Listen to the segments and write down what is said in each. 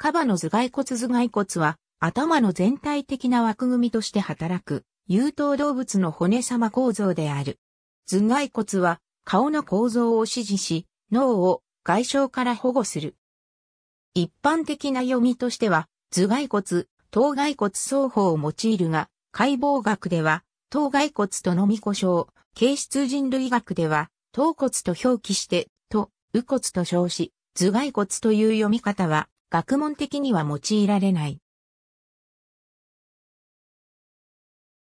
カバの頭蓋骨頭蓋骨は、頭の全体的な枠組みとして働く、有頭動物の骨様構造である。頭蓋骨は、顔の構造を指示し、脳を外傷から保護する。一般的な読みとしては、頭蓋骨、頭蓋骨双方を用いるが、解剖学では、頭蓋骨とのみ故障、形質人類学では、頭骨と表記して、と、右骨と称し、頭蓋骨という読み方は、学問的には用いられない。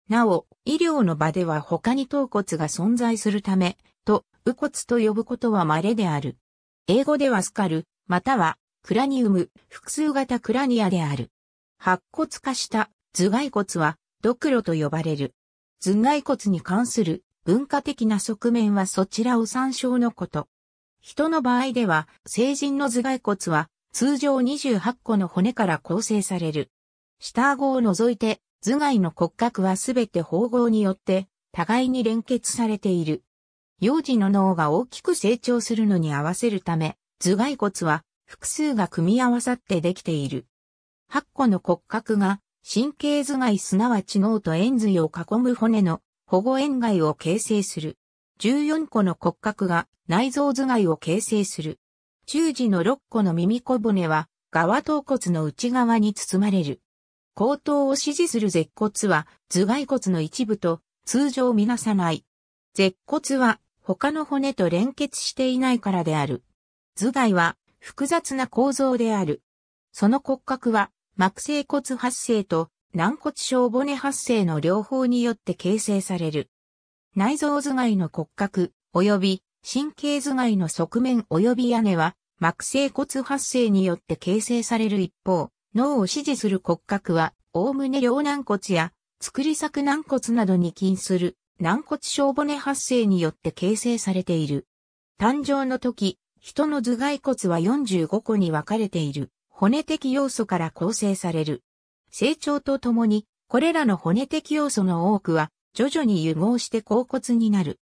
なお、医療の場では他に頭骨が存在するため、と、右骨と呼ぶことは稀である。英語ではスカル、または、クラニウム、複数型クラニアである。白骨化した頭蓋骨は、ドクロと呼ばれる。頭蓋骨に関する文化的な側面はそちらを参照のこと。人の場合では、成人の頭蓋骨は通常28個の骨から構成される。下顎を除いて頭蓋の骨格はすべて縫合によって互いに連結されている。幼児の脳が大きく成長するのに合わせるため、頭蓋骨は複数が組み合わさってできている。8個の骨格が神経頭蓋すなわち脳と円髄を囲む骨の保護円蓋を形成する。14個の骨格が内臓頭蓋を形成する。中耳の6個の耳小骨は、側頭骨の内側に包まれる。後頭を支持する舌骨は、頭蓋骨の一部と、通常見なさない。舌骨は、他の骨と連結していないからである。頭蓋は、複雑な構造である。その骨格は、膜性骨発生と軟骨小骨発生の両方によって形成される。内臓頭蓋の骨格、及び神経頭蓋の側面及び屋根は膜性骨発生によって形成される一方、脳を支持する骨格は、おおむね両軟骨や、作り作軟骨などに近する軟骨小骨発生によって形成されている。誕生の時、人の頭蓋骨は45個に分かれている骨的要素から構成される。成長とともに、これらの骨的要素の多くは徐々に融合して甲骨になる。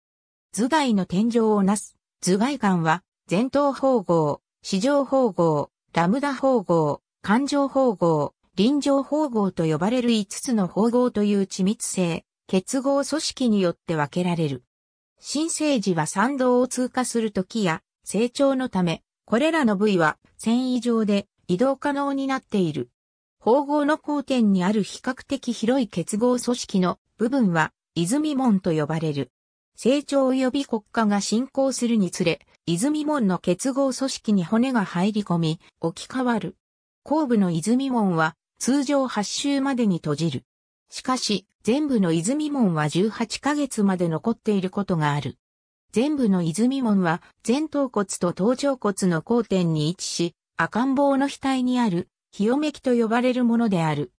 頭蓋の天井をなす、頭蓋管は、前頭縫合、四条縫合、ラムダ縫合、環状縫合、臨場縫合と呼ばれる5つの縫合という緻密性、結合組織によって分けられる。新生児は産道を通過する時や成長のため、これらの部位は繊維状で移動可能になっている。縫合の交点にある比較的広い結合組織の部分は、泉門と呼ばれる。成長及び国家が進行するにつれ、泉門の結合組織に骨が入り込み、置き換わる。後部の泉門は通常8周までに閉じる。しかし、全部の泉門は18ヶ月まで残っていることがある。全部の泉門は前頭骨と頭頂骨の交点に位置し、赤ん坊の額にある、ひよめきと呼ばれるものである。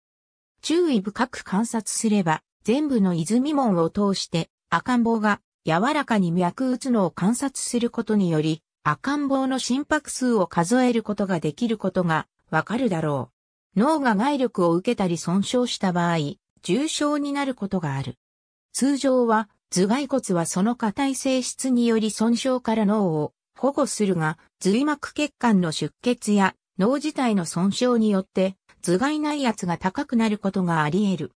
注意深く観察すれば、全部の泉門を通して、赤ん坊が柔らかに脈打つのを観察することにより、赤ん坊の心拍数を数えることができることがわかるだろう。脳が外力を受けたり損傷した場合、重症になることがある。通常は頭蓋骨はその硬い性質により損傷から脳を保護するが、髄膜血管の出血や脳自体の損傷によって頭蓋内圧が高くなることがあり得る。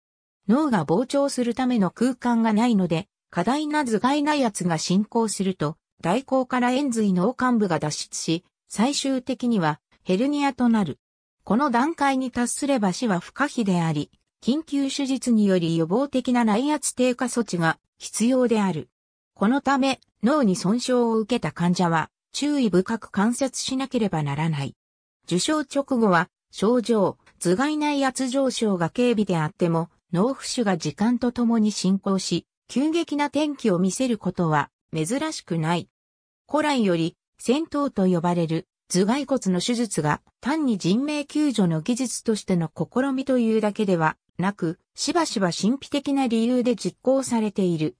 脳が膨張するための空間がないので、過大な頭蓋内圧が進行すると、大口から円髄脳幹部が脱出し、最終的にはヘルニアとなる。この段階に達すれば死は不可避であり、緊急手術により予防的な内圧低下措置が必要である。このため、脳に損傷を受けた患者は、注意深く観察しなければならない。受傷直後は、症状、頭蓋内圧上昇が軽微であっても、脳浮腫が時間とともに進行し、急激な天気を見せることは珍しくない。古来より、戦闘と呼ばれる頭蓋骨の手術が単に人命救助の技術としての試みというだけではなく、しばしば神秘的な理由で実行されている。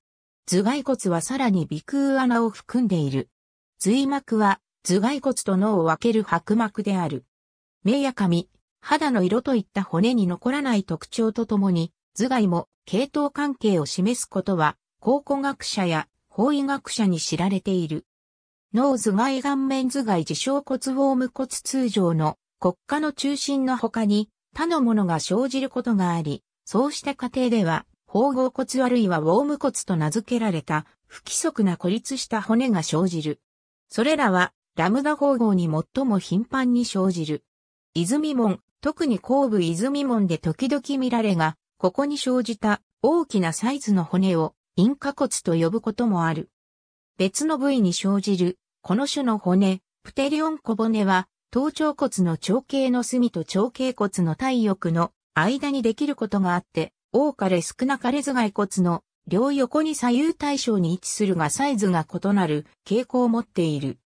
頭蓋骨はさらに鼻腔穴を含んでいる。髄膜は頭蓋骨と脳を分ける白膜である。目や髪、肌の色といった骨に残らない特徴とともに、頭蓋も系統関係を示すことは、考古学者や法医学者に知られている。脳頭蓋顔面頭蓋自傷骨ウォーム骨通常の骨下の中心の他に他のものが生じることがあり、そうした過程では、縫合骨あるいはウォーム骨と名付けられた不規則な孤立した骨が生じる。それらはラムダ縫合に最も頻繁に生じる。泉門、特に後部泉門で時々見られが、ここに生じた大きなサイズの骨を陰下骨と呼ぶこともある。別の部位に生じるこの種の骨、プテリオン小骨は頭頂骨の長径の隅と長径骨の体翼の間にできることがあって、多かれ少なかれ頭蓋骨の両横に左右対称に位置するがサイズが異なる傾向を持っている。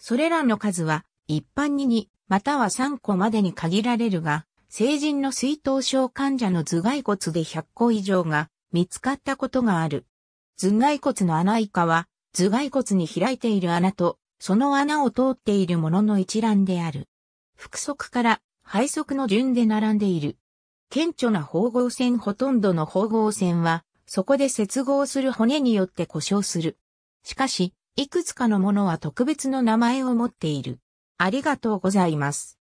それらの数は一般に2または3個までに限られるが、成人の水頭症患者の頭蓋骨で100個以上が見つかったことがある。頭蓋骨の穴以下は、頭蓋骨に開いている穴と、その穴を通っているものの一覧である。腹側から肺側の順で並んでいる。顕著な縫合線ほとんどの縫合線は、そこで接合する骨によって故障する。しかし、いくつかのものは特別の名前を持っている。ありがとうございます。